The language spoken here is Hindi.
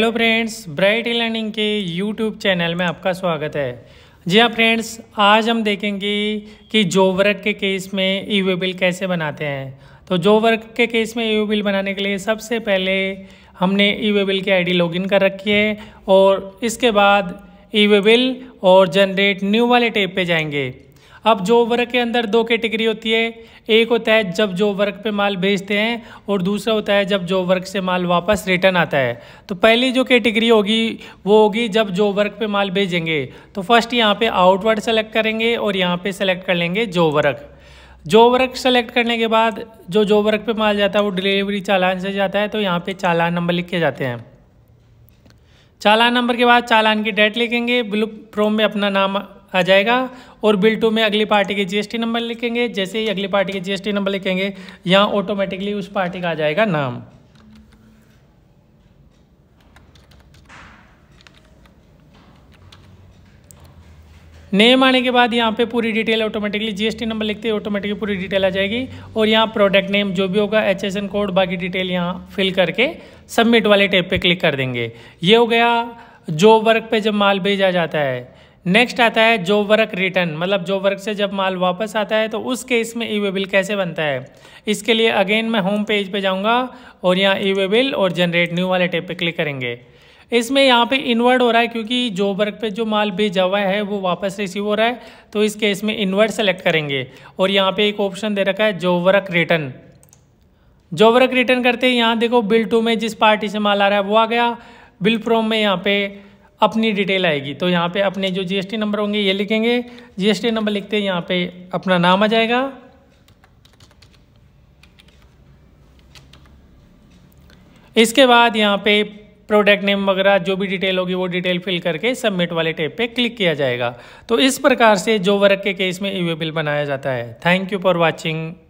हेलो फ्रेंड्स ब्राइट लर्निंग के यूट्यूब चैनल में आपका स्वागत है जी हाँ फ्रेंड्स आज हम देखेंगे कि जोवर्क के केस में ई वे बिल कैसे बनाते हैं तो जोवर्क के केस में ई वे बिल बनाने के लिए सबसे पहले हमने ई वे बिल की आईडी लॉगिन कर रखी है और इसके बाद ई वे बिल और जनरेट न्यू वाले टेप पे जाएंगे अब जॉब वर्क के अंदर दो कैटेगरी होती है एक होता है जब जॉब वर्क पे माल भेजते हैं और दूसरा होता है जब जॉब वर्क से माल वापस रिटर्न आता है तो पहली जो कैटेगरी होगी वो होगी जब जॉब वर्क पे माल भेजेंगे तो फर्स्ट यहाँ पे आउटवर्ड सेलेक्ट करेंगे और यहाँ पे सेलेक्ट कर लेंगे job work job work select करने के बाद जो जॉब वर्क पर माल जाता है वो डिलीवरी चालान से जाता है तो यहाँ पर चालान नंबर लिखे जाते हैं चालान नंबर के बाद चालान की डेट लिखेंगे ब्लू प्रोम में अपना नाम आ जाएगा और बिल टू में अगली पार्टी के जीएसटी नंबर लिखेंगे जैसे ही अगली पार्टी के जीएसटी नंबर लिखेंगे यहाँ ऑटोमेटिकली उस पार्टी का आ जाएगा नाम नेम आने के बाद यहाँ पे पूरी डिटेल ऑटोमेटिकली जीएसटी नंबर लिखते हैं ऑटोमेटिकली पूरी डिटेल आ जाएगी और यहाँ प्रोडक्ट नेम जो भी होगा एच कोड बाकी डिटेल यहाँ फिल करके सबमिट वाले टेप पे क्लिक कर देंगे ये हो गया जो वर्क पे जब माल भेजा जाता है नेक्स्ट आता है जॉब वर्क रिटर्न मतलब जो वर्क से जब माल वापस आता है तो उस केस में ई वे बिल कैसे बनता है इसके लिए अगेन मैं होम पेज पे जाऊंगा और यहाँ ई वे बिल और जनरेट न्यू वाले टेप पे क्लिक करेंगे इसमें यहाँ पे इन्वर्ट हो रहा है क्योंकि जो वर्क पे जो माल भेजा हुआ है वो वापस रिसीव हो रहा है तो इस केस में इन्वर्ट सेलेक्ट करेंगे और यहाँ पे एक ऑप्शन दे रखा है job work return job work return करते हैं यहाँ देखो बिल टू में जिस पार्टी से माल आ रहा है वो आ गया बिल फ्रोम में यहाँ पे अपनी डिटेल आएगी तो यहाँ पे अपने जो जीएसटी नंबर होंगे ये लिखेंगे जीएसटी नंबर लिखते हैं यहाँ पे अपना नाम आ जाएगा इसके बाद यहाँ पे प्रोडक्ट नेम वगैरह जो भी डिटेल होगी वो डिटेल फिल करके सबमिट वाले टेप पे क्लिक किया जाएगा तो इस प्रकार से जो वर्क के केस में ई बिल बनाया जाता है थैंक यू फॉर वॉचिंग